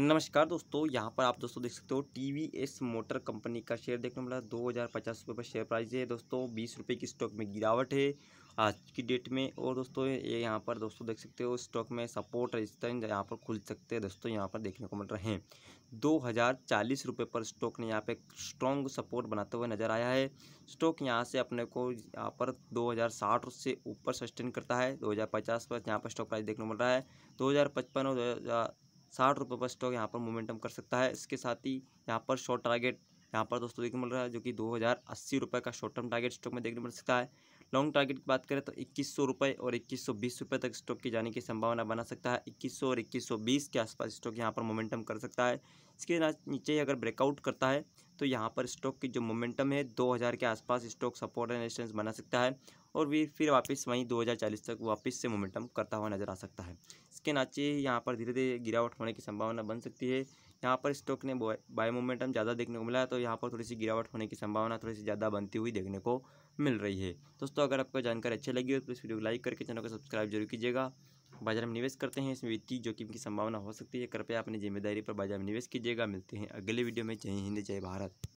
नमस्कार दोस्तों यहाँ पर आप दोस्तों देख सकते हो T V S motor company का शेयर देखने मिला दो हज़ार पचास रुपये पर शेयर प्राइस है दोस्तों बीस रुपये की स्टॉक में गिरावट है आज की डेट में और दोस्तों ये यहाँ पर दोस्तों देख सकते हो स्टॉक में सपोर्ट रजिस्टेंस यहाँ पर खुल सकते हैं दोस्तों यहाँ पर देखने को मिल रहे हैं दो हज़ार चालीस रुपये पर स्टॉक ने यहाँ पे स्ट्रॉन्ग सपोर्ट बनाते हुए नज़र आया है स्टॉक यहाँ से अपने को यहाँ पर दो हज़ार साठ से ऊपर सस्टेन करता है दो हज़ार पचास पर यहाँ पर स्टॉक प्राइस देखने को मिल रहा है दो हज़ार पचपन और दो हज़ार साठ रुपये पर स्टॉक यहाँ पर मोमेंटम कर सकता है इसके साथ ही यहाँ पर शॉर्ट टारगेट यहाँ पर दोस्तों देखने मिल रहा है जो कि दो हज़ार अस्सी रुपये का शॉर्ट टर्म टारगेट स्टॉक में देखने मिल सकता है लॉन्ग टारगेट की बात करें तो इक्कीस सौ रुपये और इक्कीस सौ बीस रुपये तक स्टॉक की जाने की संभावना बना सकता है इक्कीस सौ और इक्कीस सौ बीस के आसपास स्टॉक यहाँ पर मोमेंटम कर सकता है इसके नीचे अगर ब्रेकआउट करता है तो यहाँ पर स्टॉक की जो मोमेंटम है 2000 के आसपास स्टॉक सपोर्ट एंड रेजिस्टेंस बना सकता है और भी फिर वापस वहीं 2040 तक वापस से मोमेंटम करता हुआ नजर आ सकता है इसके नाचे यहाँ पर धीरे धीरे गिरावट होने की संभावना बन सकती है यहाँ पर स्टॉक ने बाय मोमेंटम ज़्यादा देखने को मिला है तो यहाँ पर थोड़ी सी गिरावट होने की संभावना थोड़ी सी ज़्यादा बनती हुई देखने को मिल रही है दोस्तों अगर आपको जानकारी अच्छी लगी हो तो इस वीडियो को लाइक करके चैनल को सब्सक्राइब जरूर कीजिएगा बाजार में निवेश करते हैं इसमें वित्तीय जोखिम की संभावना हो सकती है कृपया अपनी जिम्मेदारी पर बाजार में निवेश कीजिएगा मिलते हैं अगले वीडियो में जय हिंद जय भारत